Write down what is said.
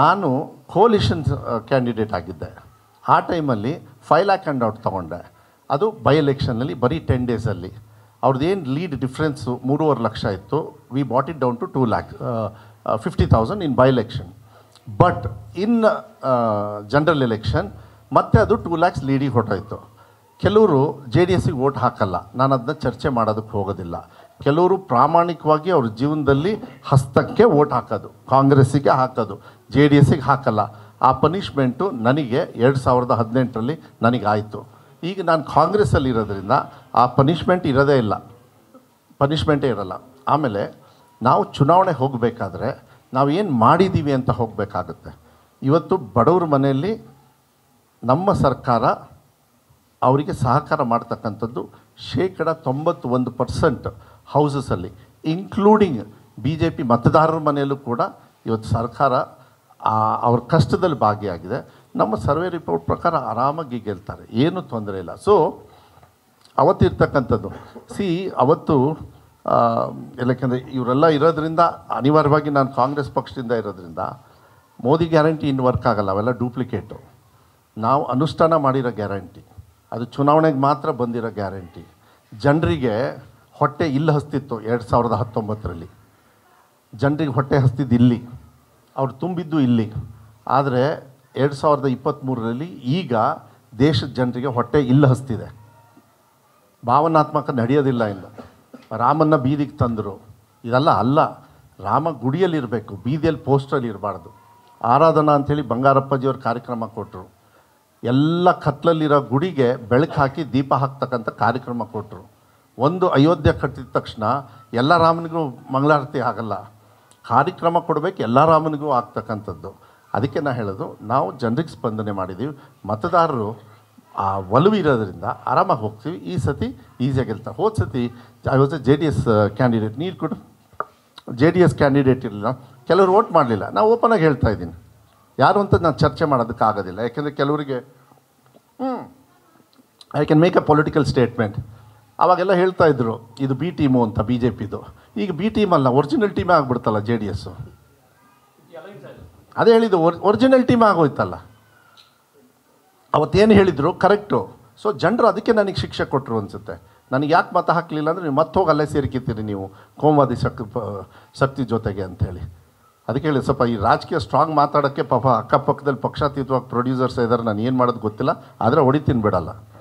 ನಾನು coalition candidate uh, ಆಗಿದ್ದೆ ಆ ಟೈಮಲ್ಲಿ ಫೈವ್ ಲ್ಯಾಕ್ ಆ್ಯಂಡ್ ಔಟ್ ತೊಗೊಂಡೆ ಅದು ಬೈ ಎಲೆಕ್ಷನ್ನಲ್ಲಿ ಬರೀ ಟೆನ್ ಡೇಸಲ್ಲಿ ಅವ್ರದ್ದು ಏನು ಲೀಡ್ ಡಿಫ್ರೆನ್ಸು ಮೂರುವರೆ ಲಕ್ಷ ಇತ್ತು we brought it down to two lakh fifty thousand in by election but in general election ಮತ್ತೆ ಅದು ಟೂ ಲ್ಯಾಕ್ಸ್ ಲೀಡಿಗೆ ಹೊರಟೋಯ್ತು ಕೆಲವರು ಜೆ ಡಿ ಎಸ್ಸಿಗೆ ವೋಟ್ ಹಾಕಲ್ಲ ನಾನು ಅದನ್ನ ಚರ್ಚೆ ಮಾಡೋದಕ್ಕೆ ಹೋಗೋದಿಲ್ಲ ಕೆಲವರು ಪ್ರಾಮಾಣಿಕವಾಗಿ ಅವ್ರ ಜೀವನದಲ್ಲಿ ಹಸ್ತಕ್ಕೆ ಓಟ್ ಹಾಕೋದು ಕಾಂಗ್ರೆಸ್ಸಿಗೆ ಹಾಕೋದು ಜೆ ಡಿ ಎಸ್ಸಿಗೆ ಹಾಕಲ್ಲ ಆ ಪನಿಷ್ಮೆಂಟು ನನಗೆ ಎರಡು ಸಾವಿರದ ಹದಿನೆಂಟರಲ್ಲಿ ನನಗಾಯಿತು ಈಗ ನಾನು ಕಾಂಗ್ರೆಸ್ಸಲ್ಲಿ ಇರೋದ್ರಿಂದ ಆ ಪನಿಷ್ಮೆಂಟ್ ಇರೋದೇ ಇಲ್ಲ ಪನಿಷ್ಮೆಂಟೇ ಇರಲ್ಲ ಆಮೇಲೆ ನಾವು ಚುನಾವಣೆ ಹೋಗಬೇಕಾದ್ರೆ ನಾವು ಏನು ಮಾಡಿದ್ದೀವಿ ಅಂತ ಹೋಗಬೇಕಾಗುತ್ತೆ ಇವತ್ತು ಬಡವ್ರ ಮನೆಯಲ್ಲಿ ನಮ್ಮ ಸರ್ಕಾರ ಅವರಿಗೆ ಸಹಕಾರ ಮಾಡ್ತಕ್ಕಂಥದ್ದು ಶೇಕಡ ತೊಂಬತ್ತೊಂದು ಪರ್ಸೆಂಟ್ ಹೌಸಸಲ್ಲಿ ಇನ್ಕ್ಲೂಡಿಂಗ್ ಬಿ ಜೆ ಪಿ ಮತದಾರರ ಮನೆಯಲ್ಲೂ ಕೂಡ ಇವತ್ತು ಸರ್ಕಾರ ಅವ್ರ ಕಷ್ಟದಲ್ಲಿ ಭಾಗಿಯಾಗಿದೆ ನಮ್ಮ ಸರ್ವೆ ರಿಪೋರ್ಟ್ ಪ್ರಕಾರ ಆರಾಮಾಗಿ ಗೆಲ್ತಾರೆ ಏನೂ ತೊಂದರೆ ಇಲ್ಲ ಸೊ ಅವತ್ತಿರ್ತಕ್ಕಂಥದ್ದು ಸಿ ಅವತ್ತು ಯಾಕೆಂದರೆ ಇವರೆಲ್ಲ ಇರೋದ್ರಿಂದ ಅನಿವಾರ್ಯವಾಗಿ ನಾನು ಕಾಂಗ್ರೆಸ್ ಪಕ್ಷದಿಂದ ಇರೋದ್ರಿಂದ ಮೋದಿ ಗ್ಯಾರಂಟಿ ಇನ್ನು ವರ್ಕ್ ಆಗಲ್ಲ ಅವೆಲ್ಲ ಡೂಪ್ಲಿಕೇಟು ನಾವು ಅನುಷ್ಠಾನ ಮಾಡಿರೋ ಗ್ಯಾರಂಟಿ ಅದು ಚುನಾವಣೆಗೆ ಮಾತ್ರ ಬಂದಿರೋ ಗ್ಯಾರಂಟಿ ಜನರಿಗೆ ಹೊಟ್ಟೆ ಇಲ್ಲಿ ಹಸ್ತಿತ್ತು ಎರಡು ಸಾವಿರದ ಹತ್ತೊಂಬತ್ತರಲ್ಲಿ ಜನರಿಗೆ ಹೊಟ್ಟೆ ಹಸ್ತಿದ್ದು ಇಲ್ಲಿ ಅವ್ರು ತುಂಬಿದ್ದು ಇಲ್ಲಿ ಆದರೆ ಎರಡು ಸಾವಿರದ ಇಪ್ಪತ್ತ್ಮೂರರಲ್ಲಿ ಈಗ ದೇಶದ ಜನರಿಗೆ ಹೊಟ್ಟೆ ಇಲ್ಲಿ ಹಸ್ತಿದೆ ಭಾವನಾತ್ಮಕ ನಡೆಯೋದಿಲ್ಲ ಇನ್ನು ರಾಮನ್ನ ಬೀದಿಗೆ ತಂದರು ಇದೆಲ್ಲ ಅಲ್ಲ ರಾಮ ಗುಡಿಯಲ್ಲಿರಬೇಕು ಬೀದಿಯಲ್ಲಿ ಪೋಸ್ಟಲ್ಲಿ ಇರಬಾರ್ದು ಆರಾಧನಾ ಅಂಥೇಳಿ ಬಂಗಾರಪ್ಪಜಿಯವ್ರ ಕಾರ್ಯಕ್ರಮ ಕೊಟ್ಟರು ಎಲ್ಲ ಕತ್ಲಲ್ಲಿರೋ ಗುಡಿಗೆ ಬೆಳಕು ಹಾಕಿ ದೀಪ ಹಾಕ್ತಕ್ಕಂಥ ಕಾರ್ಯಕ್ರಮ ಕೊಟ್ಟರು ಒಂದು ಅಯೋಧ್ಯೆ ಕಟ್ಟಿದ ತಕ್ಷಣ ಎಲ್ಲ ರಾಮನಿಗೂ ಮಂಗಳಾರತಿ ಆಗಲ್ಲ ಕಾರ್ಯಕ್ರಮ ಕೊಡಬೇಕು ಎಲ್ಲ ರಾಮನಿಗೂ ಆಗ್ತಕ್ಕಂಥದ್ದು ಅದಕ್ಕೆ ನಾ ಹೇಳೋದು ನಾವು ಜನರಿಗೆ ಸ್ಪಂದನೆ ಮಾಡಿದ್ದೀವಿ ಮತದಾರರು ಆ ಒಲವು ಇರೋದರಿಂದ ಆರಾಮಾಗಿ ಹೋಗ್ತೀವಿ ಈ ಸತಿ ಈಸಿಯಾಗಿರ್ತ ಹೋದ ಸತಿ ಐ ಜೆ ಡಿ ಎಸ್ ಕ್ಯಾಂಡಿಡೇಟ್ ನೀರು ಕೊಡು ಜೆ ಡಿ ಎಸ್ ಕ್ಯಾಂಡಿಡೇಟ್ ಇರಲಿಲ್ಲ ಕೆಲವರು ವೋಟ್ ಮಾಡಲಿಲ್ಲ ನಾನು ಓಪನಾಗಿ ಹೇಳ್ತಾ ಇದ್ದೀನಿ ಯಾರು ಅಂತ ನಾನು ಚರ್ಚೆ ಆಗೋದಿಲ್ಲ ಯಾಕೆಂದರೆ ಕೆಲವರಿಗೆ ಹ್ಞೂ I can make a political statement ಅವಾಗೆಲ್ಲ ಹೇಳ್ತಾ ಇದ್ರು ಇದು ಬಿ ಟೀಮು ಅಂತ ಬಿ ಜೆ ಪಿದು ಈಗ ಬಿ ಅಲ್ಲ ಒರಿಜಿನಲ್ ಟೀಮೇ ಆಗಿಬಿಡ್ತಲ್ಲ ಜೆ ಡಿ ಎಸ್ಸು ಅದೇ ಹೇಳಿದ್ದು ಒರಿಜಿನಲ್ ಟೀಮ್ ಆಗೋಯ್ತಲ್ಲ ಅವತ್ತೇನು ಹೇಳಿದರು ಕರೆಕ್ಟು ಸೊ ಜನರು ಅದಕ್ಕೆ ನನಗೆ ಶಿಕ್ಷೆ ಕೊಟ್ಟರು ಅನಿಸುತ್ತೆ ನನಗೆ ಯಾಕೆ ಮತ ಹಾಕಲಿಲ್ಲ ಅಂದರೆ ನೀವು ಮತ್ತೆ ಹೋಗಿ ಅಲ್ಲೇ ಸೇರಿಕಿತ್ತೀರಿ ನೀವು ಕೋಮವಾದಿ ಶಕ್ತಿ ಶಕ್ತಿ ಜೊತೆಗೆ ಅಂಥೇಳಿ ಅದಕ್ಕೆ ಹೇಳಿ ಸ್ವಲ್ಪ ಈ ರಾಜಕೀಯ ಸ್ಟ್ರಾಂಗ್ ಮಾತಾಡೋಕ್ಕೆ ಪಾಪ ಅಕ್ಕಪಕ್ಕದಲ್ಲಿ ಪಕ್ಷಾತೀತವಾಗಿ ಪ್ರೊಡ್ಯೂಸರ್ಸ್ ಇದ್ದಾರೆ ನಾನು ಏನು ಮಾಡೋದು ಗೊತ್ತಿಲ್ಲ ಆದರೆ ಹೊಡಿತೀನಿ ಬಿಡಲ್ಲ